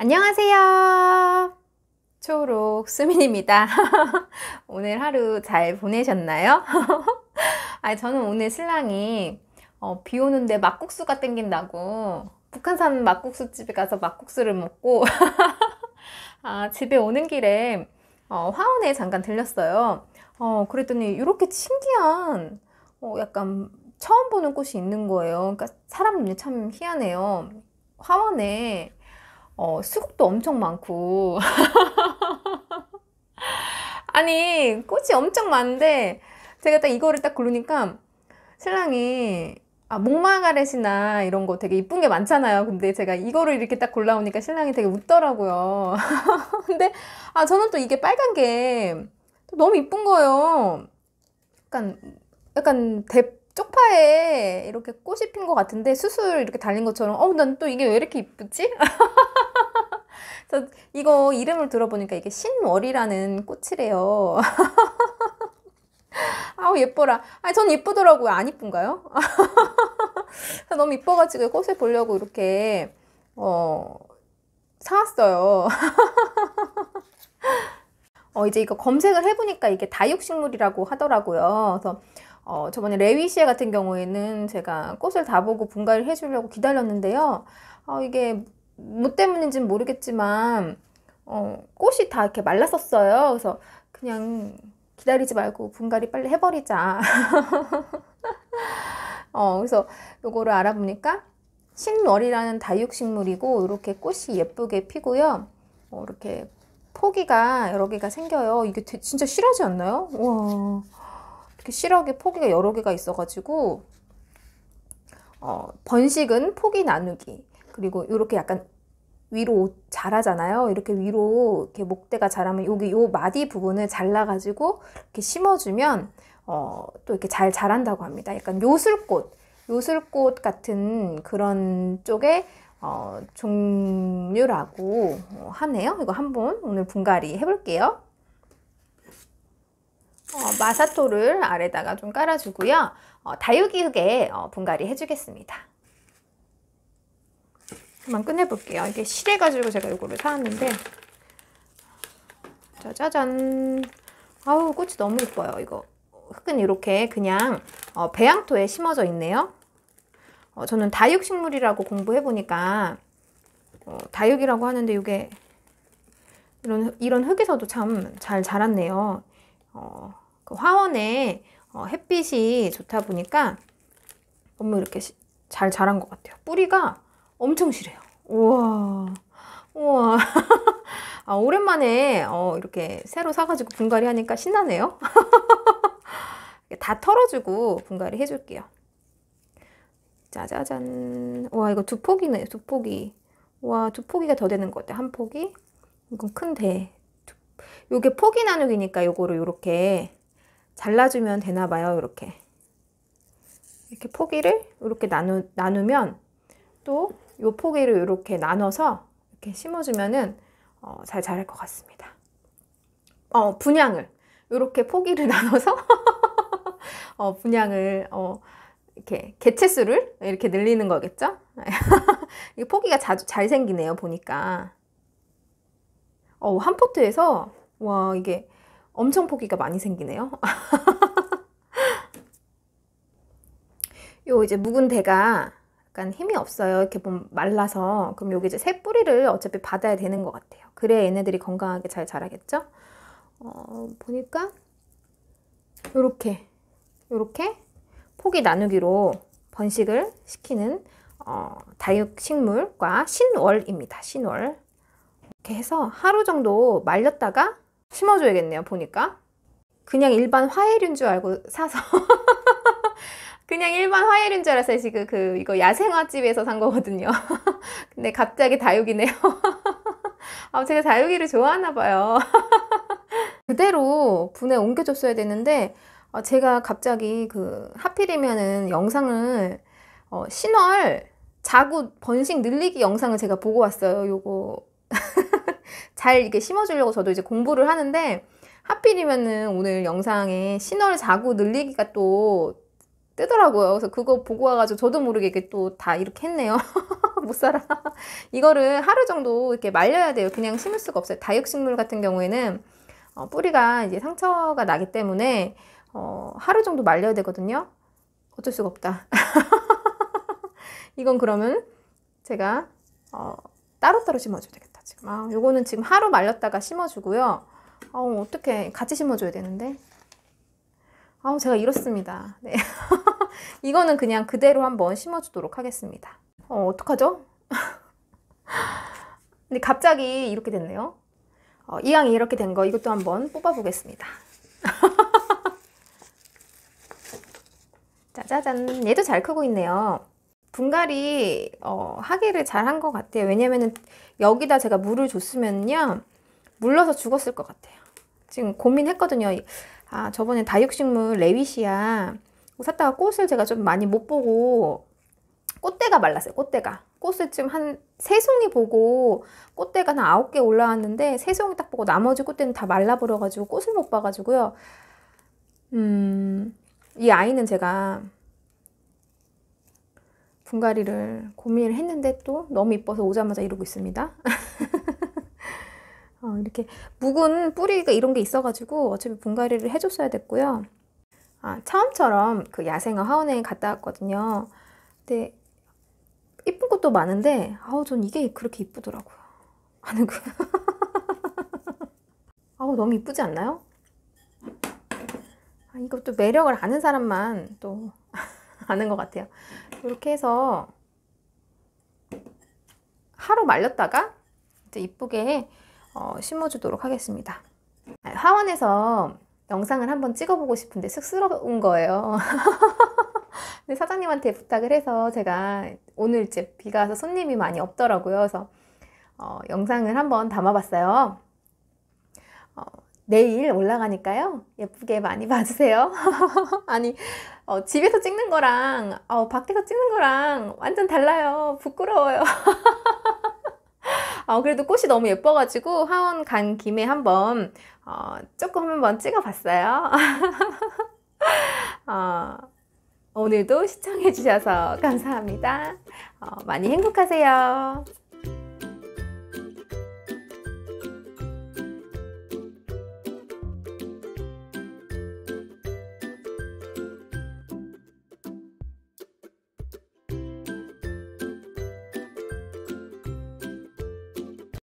안녕하세요. 초록 수민입니다. 오늘 하루 잘 보내셨나요? 아, 저는 오늘 신랑이 어, 비 오는데 막국수가 땡긴다고 북한산 막국수 집에 가서 막국수를 먹고 아, 집에 오는 길에 어, 화원에 잠깐 들렸어요. 어, 그랬더니 이렇게 신기한 어, 약간 처음 보는 꽃이 있는 거예요. 그러니까 사람 참 희한해요. 화원에 어, 수국도 엄청 많고 아니 꽃이 엄청 많은데 제가 딱 이거를 딱 고르니까 신랑이 아, 목마가렛이나 이런 거 되게 이쁜 게 많잖아요. 근데 제가 이거를 이렇게 딱 골라오니까 신랑이 되게 웃더라고요. 근데 아 저는 또 이게 빨간 게 너무 이쁜 거예요. 약간 약간 대 쪽파에 이렇게 꽃이 핀 것 같은데 수술 이렇게 달린 것처럼 어난 또 이게 왜 이렇게 이쁘지? 저 이거 이름을 들어보니까 이게 신월이라는 꽃이래요. 아우 예뻐라. 아니 전 예쁘더라고요. 안 예쁜가요? 너무 예뻐가지고 꽃을 보려고 이렇게 어 사왔어요. 어 이제 이거 검색을 해보니까 이게 다육식물이라고 하더라고요. 그래서 어, 저번에 레위시아 같은 경우에는 제가 꽃을 다 보고 분갈이 해주려고 기다렸는데요. 어, 이게 뭐 때문인지는 모르겠지만 어, 꽃이 다 이렇게 말랐었어요. 그래서 그냥 기다리지 말고 분갈이 빨리 해버리자. 어, 그래서 요거를 알아보니까 신월이라는 다육식물이고 이렇게 꽃이 예쁘게 피고요. 어, 이렇게 포기가 여러 개가 생겨요. 이게 되, 진짜 실하지 않나요? 와 이렇게 실하게 포기가 여러 개가 있어가지고 어, 번식은 포기 나누기 그리고 이렇게 약간 위로 자라잖아요. 이렇게 위로 이렇게 목대가 자라면 여기 요 마디 부분을 잘라가지고 이렇게 심어주면 어, 또 이렇게 잘 자란다고 합니다. 약간 요술꽃, 요술꽃 같은 그런 쪽에 어, 종류라고 어, 하네요. 이거 한번 오늘 분갈이 해볼게요. 어, 마사토를 아래다가 좀 깔아주고요. 어, 다육이 흙에 어, 분갈이 해주겠습니다. 한번 끝내볼게요. 이게 실해가지고 제가 이거를 사왔는데 짜자잔 아우 꽃이 너무 예뻐요. 이거 흙은 이렇게 그냥 어, 배양토에 심어져 있네요. 어, 저는 다육식물이라고 공부해보니까 어, 다육이라고 하는데 이게 이런, 이런 흙에서도 참 잘 자랐네요. 어, 그 화원에 어, 햇빛이 좋다 보니까 너무 이렇게 시, 잘 자란 것 같아요. 뿌리가 엄청 싫어요. 우와. 우와. 아, 오랜만에 어, 이렇게 새로 사가지고 분갈이 하니까 신나네요. 다 털어주고 분갈이 해줄게요. 짜자잔. 와, 이거 두 포기네, 두 포기. 와, 두 포기가 더 되는 것 같아. 한 포기. 이건 큰데. 요게 포기 나누기니까 요거를 요렇게 잘라주면 되나봐요. 요렇게. 이렇게 포기를 요렇게 나누, 나누면 또요 포기를 이렇게 나눠서 이렇게 심어주면은 어, 잘 자랄 것 같습니다. 어, 분양을 이렇게 포기를 나눠서 어, 분양을 어, 이렇게 개체수를 이렇게 늘리는 거겠죠? 이 포기가 자주 잘 생기네요 보니까 어, 한 포트에서 와 이게 엄청 포기가 많이 생기네요. 요 이제 묵은 대가 약간 힘이 없어요. 이렇게 보면 말라서. 그럼 여기 이제 새 뿌리를 어차피 받아야 되는 것 같아요. 그래야 얘네들이 건강하게 잘 자라겠죠? 어, 보니까 요렇게, 요렇게 포기 나누기로 번식을 시키는 어, 다육식물과 신월입니다. 신월. 이렇게 해서 하루 정도 말렸다가 심어줘야겠네요. 보니까. 그냥 일반 화해류인 줄 알고 사서 그냥 일반 화일인 줄 알았어요. 지금 그 이거 야생화집에서 산 거거든요. 근데 갑자기 다육이네요. 아, 제가 다육이를 좋아하나 봐요. 그대로 분에 옮겨줬어야 되는데 어, 제가 갑자기 그 하필이면은 영상을 어, 신월 자구 번식 늘리기 영상을 제가 보고 왔어요. 요거 잘 이렇게 심어주려고 저도 이제 공부를 하는데 하필이면은 오늘 영상에 신월 자구 늘리기가 또 뜨더라고요. 그래서 그거 보고 와가지고 저도 모르게 이게 또 다 이렇게 했네요. 못 살아. 이거를 하루 정도 이렇게 말려야 돼요. 그냥 심을 수가 없어요. 다육식물 같은 경우에는 어, 뿌리가 이제 상처가 나기 때문에 어, 하루 정도 말려야 되거든요. 어쩔 수가 없다. 이건 그러면 제가 어, 따로따로 심어줘야 되겠다. 지금 아, 요거는 지금 하루 말렸다가 심어주고요. 어, 어떻게 같이 심어줘야 되는데 아우 어, 제가 이렇습니다. 네. 이거는 그냥 그대로 한번 심어주도록 하겠습니다. 어, 어떡하죠? 근데 갑자기 이렇게 됐네요. 어, 이왕 이렇게 된 거 이것도 한번 뽑아보겠습니다. 짜잔 얘도 잘 크고 있네요. 분갈이 어, 하기를 잘 한 것 같아요. 왜냐면은 여기다 제가 물을 줬으면요. 물러서 죽었을 것 같아요. 지금 고민했거든요. 아, 저번에 다육식물 레위시아 샀다가 꽃을 제가 좀 많이 못 보고 꽃대가 말랐어요. 꽃대가. 꽃을 지금 한 세 송이 보고 꽃대가 한 아홉 개 올라왔는데 세 송이 딱 보고 나머지 꽃대는 다 말라버려가지고 꽃을 못 봐가지고요. 음, 이 아이는 제가 분갈이를 고민을 했는데 또 너무 이뻐서 오자마자 이러고 있습니다. 어, 이렇게 묵은 뿌리가 이런 게 있어가지고 어차피 분갈이를 해줬어야 됐고요. 아, 처음처럼 그 야생화 하원에 갔다 왔거든요. 근데 이쁜 것도 많은데 아우 전 이게 그렇게 이쁘더라고요. 아는 거. 아우 너무 이쁘지 않나요? 아, 이것도 매력을 아는 사람만 또 아는 것 같아요. 이렇게 해서 하루 말렸다가 이제 이쁘게 어, 심어주도록 하겠습니다. 화원에서 아, 영상을 한번 찍어보고 싶은데 쑥스러운 거예요. 근데 사장님한테 부탁을 해서 제가 오늘 이제 비가 와서 손님이 많이 없더라고요. 그래서 어, 영상을 한번 담아봤어요. 어, 내일 올라가니까요. 예쁘게 많이 봐주세요. 아니, 어, 집에서 찍는 거랑, 어, 밖에서 찍는 거랑 완전 달라요. 부끄러워요. 어, 그래도 꽃이 너무 예뻐가지고 화원간 김에 한번 어, 조금 한번 찍어봤어요. 어, 오늘도 시청해주셔서 감사합니다. 어, 많이 행복하세요.